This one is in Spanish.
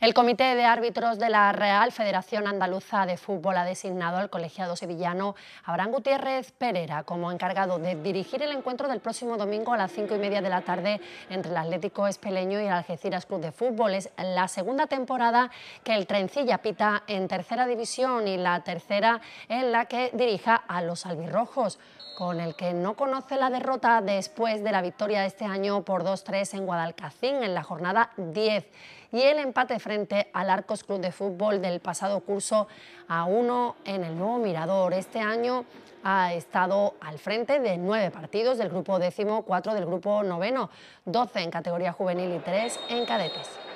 El Comité de Árbitros de la Real Federación Andaluza de Fútbol ha designado al colegiado sevillano Abraham Gutiérrez Pereira como encargado de dirigir el encuentro del próximo domingo a las cinco y media de la tarde entre el Atlético Espeleño y el Algeciras Club de Fútbol. Es la segunda temporada que el Trencilla pita en tercera división y la tercera en la que dirija a los albirrojos con el que no conoce la derrota después de la victoria de este año por 2-3 en Guadalcacín en la jornada 10 y el empate frente al Arcos Club de Fútbol del pasado curso a uno en el nuevo Mirador. Este año ha estado al frente de nueve partidos del grupo décimo, cuatro del grupo noveno, doce en categoría juvenil y tres en cadetes.